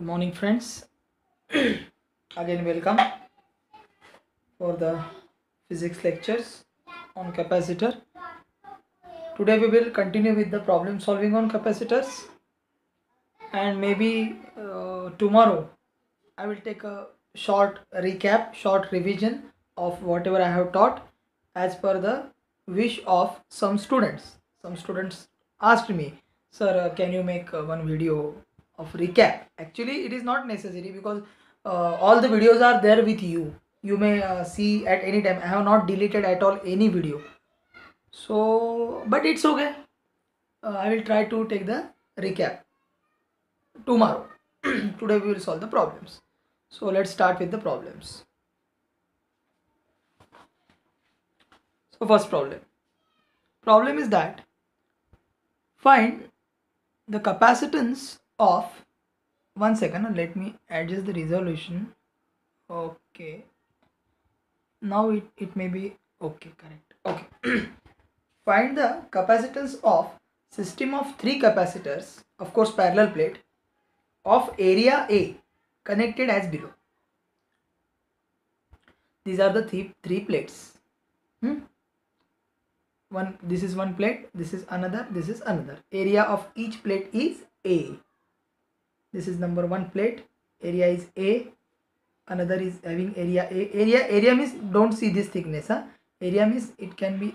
good morning friends again welcome for the physics lectures on capacitor today we will continue with the problem solving on capacitors and maybe uh, tomorrow i will take a short recap short revision of whatever i have taught as per the wish of some students some students asked me sir uh, can you make uh, one video of recap actually it is not necessary because uh, all the videos are there with you you may uh, see at any time i have not deleted at all any video so but it's okay uh, i will try to take the recap tomorrow today we will solve the problems so let's start with the problems so first problem problem is that find the capacitance of one second let me adjust the resolution okay now it, it may be okay correct okay find the capacitance of system of three capacitors of course parallel plate of area A connected as below these are the three, three plates hmm? one this is one plate this is another this is another area of each plate is A this is number one plate area is a another is having area a area area means don't see this thickness huh? area means it can be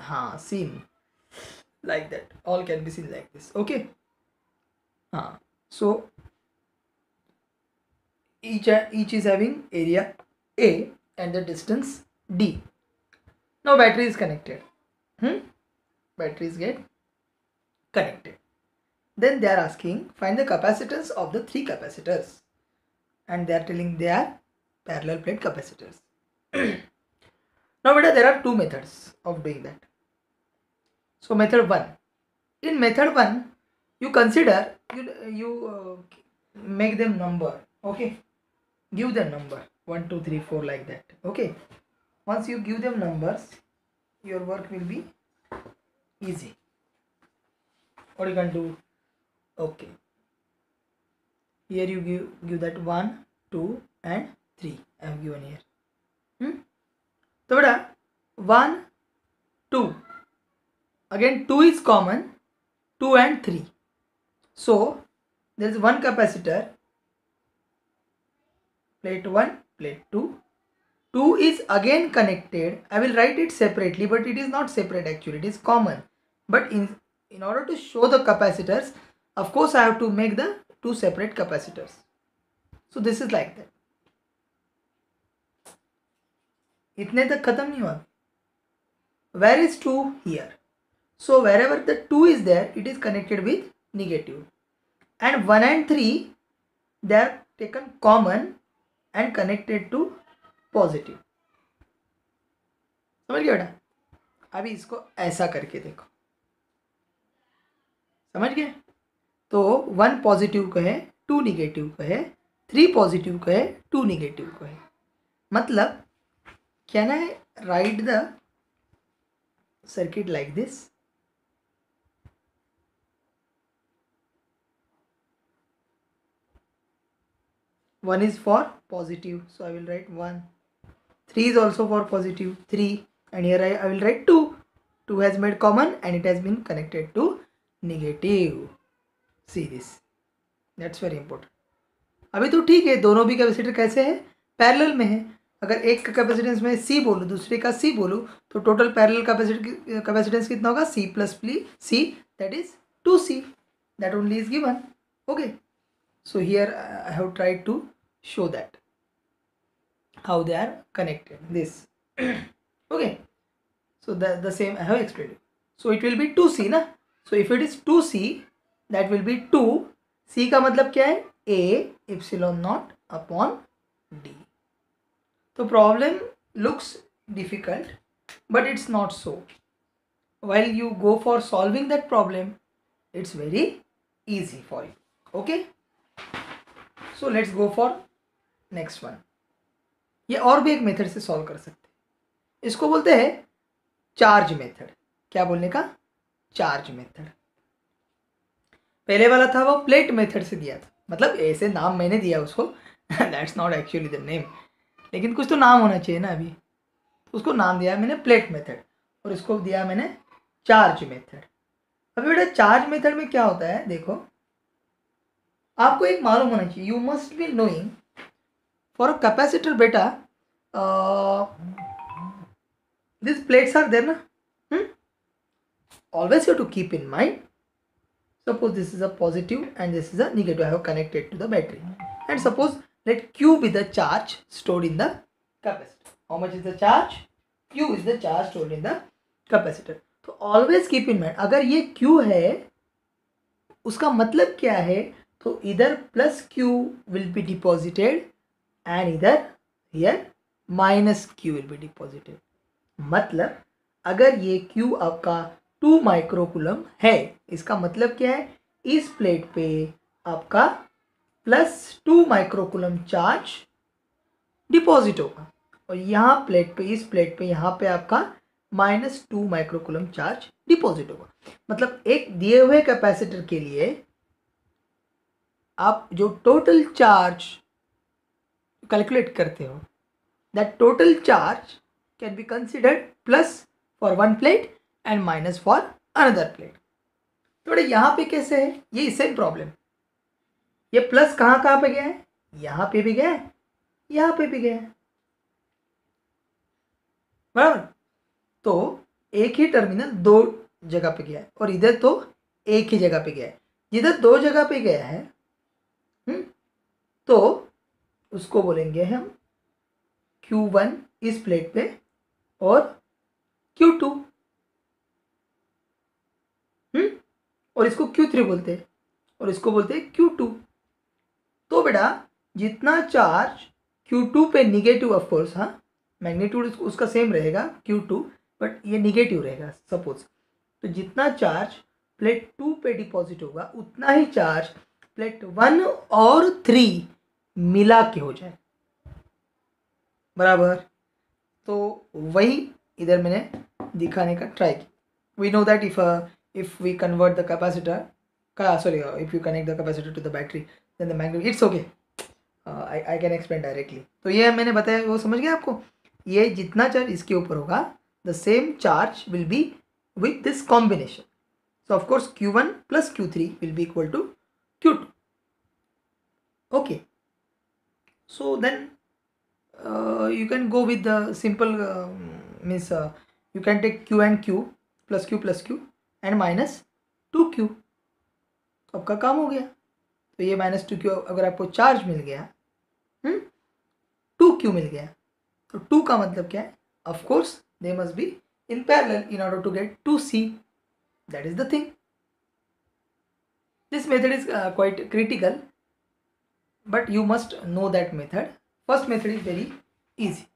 huh, seen like that all can be seen like this okay huh. so each each is having area a and the distance d now battery is connected hmm? batteries get connected then they are asking find the capacitance of the three capacitors and they are telling they are parallel plate capacitors. now beta there are two methods of doing that. So method 1. In method 1 you consider you, you uh, make them number okay give them number one two three four like that okay once you give them numbers your work will be easy what you can do okay here you give give that 1 2 and 3 i have given here hmm? so 1 2 again 2 is common 2 and 3 so there is one capacitor plate 1 plate 2 2 is again connected i will write it separately but it is not separate actually it is common but in in order to show the capacitors of course I have to make the two separate capacitors. So this is like that. इतने तक खत्म नहीं हुआ where is two here so wherever the two is there it is connected with negative end one and three they are taken common and connected to positive समझ गया बेटा अभी इसको ऐसा करके देखो समझ गए तो वन पॉजिटिव कहे टू निगेटिव कहे थ्री पॉजिटिव कहे टू निगेटिव कहे मतलब can I write the circuit like this one is for positive so I will write one three is also for positive three and here I I will write two two has made common and it has been connected to negative series that's very important अभी तो ठीक है दोनों भी capacitor कैसे हैं parallel में है अगर एक का कैपेसिटेंस में सी बोलूँ दूसरे का सी बोलूँ तो टोटल पैरेलल कैपेसिटी कैपेसिटेंस कितना होगा C plus plus C that is two C that only is given okay here I have tried to show that how they are connected this okay so the same I have i so it will be two C ना so if it is two C that will be two C का मतलब क्या है A epsilon naught upon D तो problem looks difficult but it's not so well you go for solving that problem it's very easy for you okay so let's go for next one ये और भी एक method से solve कर सकते हैं इसको बोलते हैं चार्ज मेथड क्या बोलने का चार्ज मेथड पहले वाला था वो प्लेट मेथड से दिया था मतलब ऐसे नाम मैंने दिया उसको that's not actually the name लेकिन कुछ तो नाम होना चाहिए ना अभी उसको नाम दिया मैंने प्लेट मेथड और इसको दिया मैंने चार्ज मेथड अभी बेटा चार्ज मेथड में क्या होता है देखो आपको एक मालूम होना चाहिए you must be knowing for a capacitor बेटा दिस प्लेट्स आर देर ना always you to keep in mind Suppose this is a positive and this is a negative. I have connected to the battery. And suppose let Q be the charge stored in the capacitor. How much is the charge? Q is the charge stored in the capacitor. so always keep in mind agar ye Q hai uska matlab kya hai so either plus Q will be deposited and either here minus Q will be deposited matlab agar ye Q aapka two microcoulomb है इसका मतलब क्या है इस plate पे आपका plus two microcoulomb charge deposit होगा और यहाँ प्लेट पे इस प्लेट पे यहाँ पे आपका minus two microcoulomb charge deposit होगा मतलब एक दिए हुए कैपेसिटर के लिए आप जो टोटल चार्ज कैलकुलेट करते हो that total charge can be considered plus for one plate and minus for another plate थोड़े यहाँ पे कैसे है ये सेम प्रॉब्लम ये प्लस कहाँ कहाँ पे गया है यहाँ पे भी गया है यहाँ पे भी गया है बराबर तो एक ही टर्मिनल दो जगह पे गया है और इधर तो एक ही जगह पे गया है जिधर दो जगह पे गया है हुँ? हम्म, तो उसको बोलेंगे हम Q1 इस प्लेट पे और Q2 और इसको क्यू थ्री बोलते हैं और इसको बोलते हैं क्यू टू तो बेटा जितना चार्ज क्यू टू पे निगेटिव ऑफकोर्स हाँ मैग्नीट्यूड उसका सेम रहेगा क्यू टू बट ये निगेटिव रहेगा सपोज तो जितना चार्ज प्लेट टू पे डिपॉजिट होगा उतना ही चार्ज प्लेट वन और थ्री मिला के हो जाए बराबर तो वही इधर मैंने दिखाने का ट्राई किया we know that if if we convert the capacitor uh, sorry if you connect the capacitor to the battery then the magnet it's okay I I can explain directly तो ये मैंने बताया वो समझ गया आपको ये जितना चार्ज इसके ऊपर होगा the same charge will be with this combination so of course Q one plus Q three will be equal to Q two okay so then you can go with the simple uh, means uh, you can take q and q plus q plus q and minus two Q तो आपका काम हो गया तो ये minus two Q अगर आपको charge मिल गया हम्म, टू क्यू मिल गया तो टू का मतलब क्या है of course they must be in parallel in order to get two C that is the thing this method is quite critical but you must know that method first method is very easy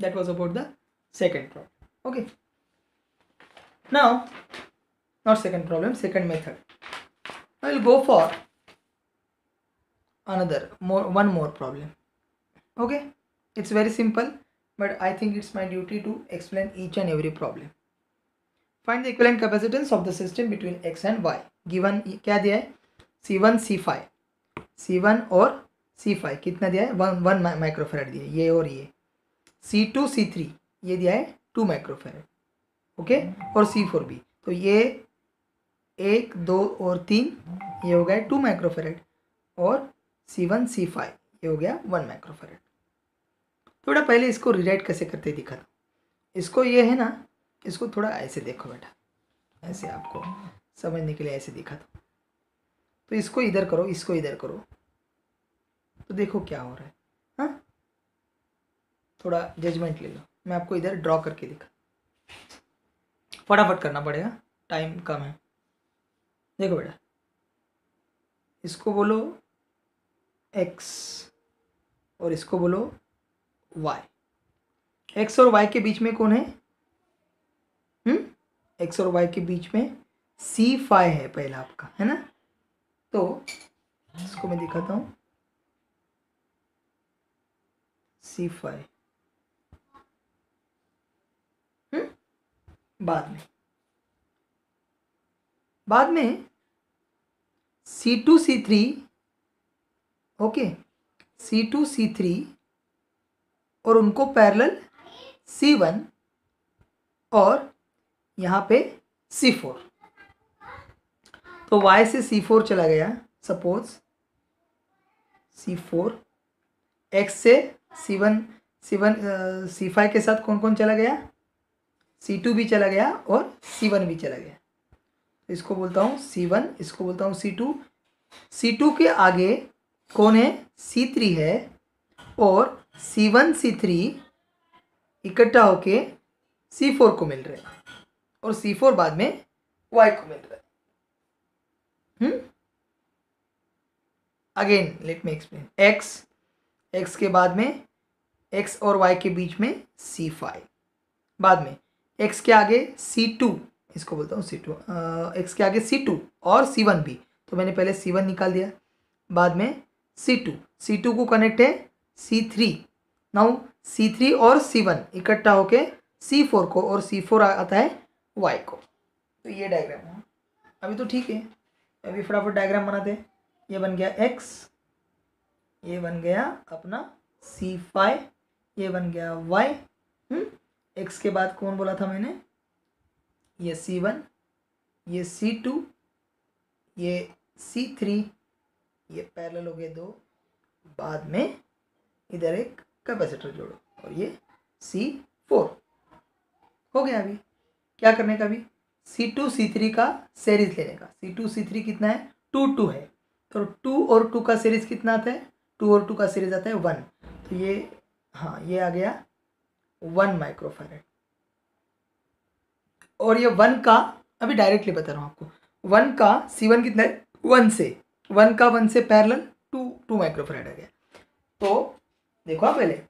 that was about the second problem okay now not second problem second method i will go for another more one more problem okay it's very simple but i think it's my duty to explain each and every problem find the equivalent capacitance of the system between x and y given kya diya hai c1 c5 c1 or c5 kitna diya hai one one microfarad diya है ये और ये c2 c3 ye diya hai 2 microfarad okay और c4 bhi to ye एक दो और तीन ये हो गया टू माइक्रोफेरेट और सी वन सी फाइव ये हो गया वन माइक्रोफेरेट थोड़ा पहले इसको रिराइट कैसे करते दिखा इसको ये है ना इसको थोड़ा ऐसे देखो बेटा ऐसे आपको समझने के लिए ऐसे दिखा दो तो इसको इधर करो इसको इधर करो तो देखो क्या हो रहा है हाँ थोड़ा जजमेंट ले लो मैं आपको इधर ड्रॉ करके दिखा फटाफट करना पड़ेगा टाइम कम है देखो बेटा इसको बोलो एक्स और इसको बोलो वाई एक्स और वाई के बीच में कौन है हम्म एक्स और वाई के बीच में सी फाइव है पहला आपका है ना तो इसको मैं दिखाता हूँ सी फाइव हम्म? बाद में बाद में C two C three okay C two C three और उनको पैरेलल सी वन और यहाँ पे सी फोर तो वाई से सी फोर चला गया सपोज सी फोर एक्स से सी वन सी सी फाइव के साथ कौन कौन चला गया सी टू भी चला गया और सी वन भी चला गया इसको बोलता हूँ सी वन इसको बोलता हूँ सी टू सी टू के आगे कौन है सी थ्री है और सी वन सी थ्री इकट्ठा होके सी फोर को मिल रहे और सी फोर बाद में वाई को मिल रहा है again let me explain X X के बाद में एक्स और वाई के बीच में सी फाइव बाद में एक्स के आगे सी टू इसको बोलता हूँ सी टू एक्स के आगे सी टू और सी वन भी तो मैंने पहले सी वन निकाल दिया बाद में सी टू सी टू को कनेक्ट है C three now C three और सी वन इकट्ठा होके सी फोर को और सी फोर आता है वाई को तो ये डायग्राम है अभी तो ठीक है अभी फटाफट डायग्राम बनाते हैं ये बन गया एक्स ये बन गया अपना सी फाइव ये बन गया वाई एक्स हम्म, के बाद कौन बोला था मैंने ये सी वन ये सी टू ये सी थ्री ये पैरल हो गए दो बाद में इधर एक कैपेसिटर जोड़ो और ये सी फोर हो गया अभी क्या करने का अभी सी टू सी थ्री का सीरीज लेने का सी टू सी थ्री कितना है टू टू है तो टू और टू का सीरीज कितना आता है टू और टू का सीरीज आता है वन तो ये हाँ ये आ गया वन माइक्रोफारेड और ये वन का अभी डायरेक्टली बता रहा हूँ आपको वन का सी वन कितना है वन से वन का वन से पैरल टू टू माइक्रोफ्रेड आ गया तो देखो आप पहले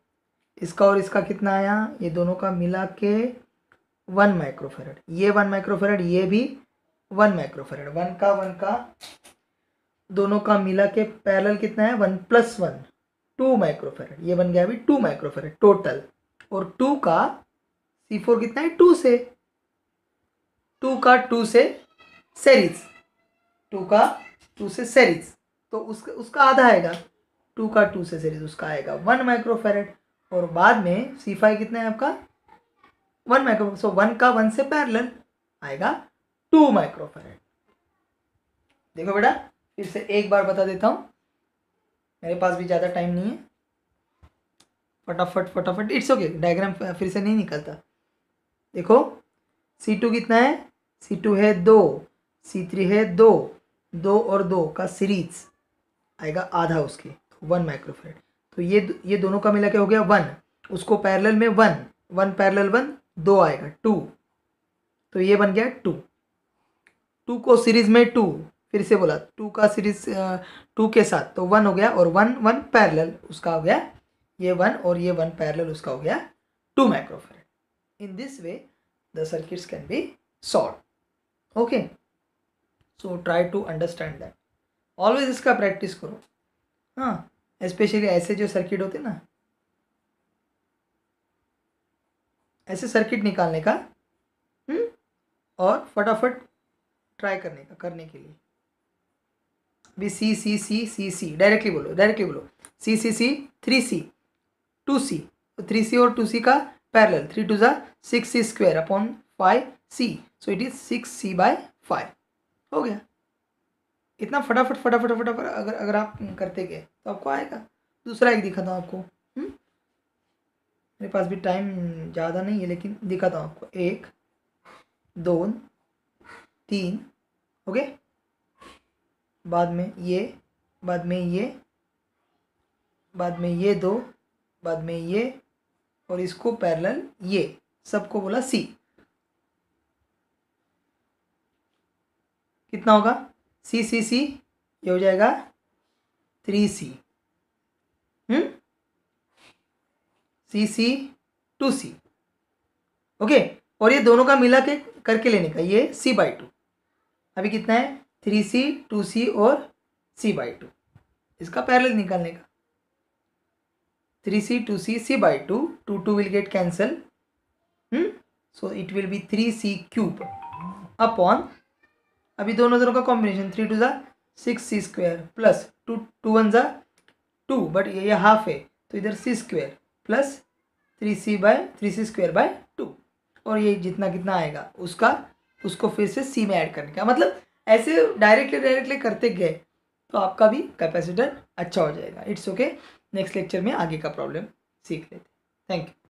इसका और इसका कितना आया ये दोनों का मिला के वन माइक्रोफेरेड ये वन माइक्रोफेराड ये भी वन माइक्रोफेरेड वन का वन का दोनों का मिला के पैरल कितना है one plus one two microfarad ये बन गया अभी टू माइक्रोफेराड टोटल और टू का सी फोर कितना है टू से टू का टू से सेरीज टू का टू से सेरीज तो उसका उसका आधा आएगा टू का टू से सीरीज उसका आएगा वन माइक्रोफेरेट और बाद में सी फाइव कितना है आपका वन माइक्रो सो वन का वन से पैरल आएगा टू माइक्रोफेरेट देखो बेटा फिर से एक बार बता देता हूँ मेरे पास भी ज़्यादा टाइम नहीं है फटाफट फटाफट इट्स ओके डायग्राम फिर से नहीं निकलता देखो सी टू कितना है सी टू है दो सी थ्री है दो दो और दो का सीरीज आएगा आधा उसके तो वन माइक्रोफेड तो ये ये दोनों का मिला के हो गया वन उसको पैरेलल में वन वन पैरेलल वन दो आएगा टू तो ये बन गया टू टू को सीरीज में टू फिर से बोला टू का सीरीज टू के साथ तो वन हो गया और वन वन पैरेलल उसका हो गया ये वन और ये वन पैरेलल उसका हो गया two microfarad in this way the circuits can be solve okay so try to understand that always इसका प्रैक्टिस करो हाँ स्पेशली ऐसे जो सर्किट होते ना ऐसे सर्किट निकालने का हुँ? हम्म, और फटाफट ट्राई करने का करने के लिए अभी सी C C C see directly बोलो डायरेक्टली बोलो C C C three C two C three C और टू सी का पैरेलल थ्री टू ज़ा six C square upon five C so it is six C by five हो गया इतना फटाफट फटाफट फटाफट अगर अगर आप करते गए तो आपको आएगा दूसरा एक दिखाता हूँ आपको हुँ? हम्म। मेरे पास भी टाइम ज़्यादा नहीं है लेकिन दिखाता हूँ आपको एक दो तीन ओके बाद में ये बाद में ये बाद में ये दो बाद में ये और इसको पैरेलल ये सबको बोला सी कितना होगा सी सी सी ये हो जाएगा three C C C two C okay और ये दोनों का मिला के करके लेने का ये सी बाई टू अभी कितना है थ्री सी टू सी और सी बाई टू इसका पैरल निकालने का three C two C C by two two two will get cancel so it will be three C cube upon अभी दोनों दोनों का कॉम्बिनेशन थ्री टू ज़ा six C square plus two two one ज़ा two but ये, ये half है तो इधर C square plus three C by three C square by two और ये जितना कितना आएगा उसका उसको फिर से सी में ऐड करने का मतलब ऐसे डायरेक्टली डायरेक्टली करते गए तो आपका भी कैपेसिटर अच्छा हो जाएगा इट्स ओके नेक्स्ट लेक्चर में आगे का प्रॉब्लम सीख लेते थैंक यू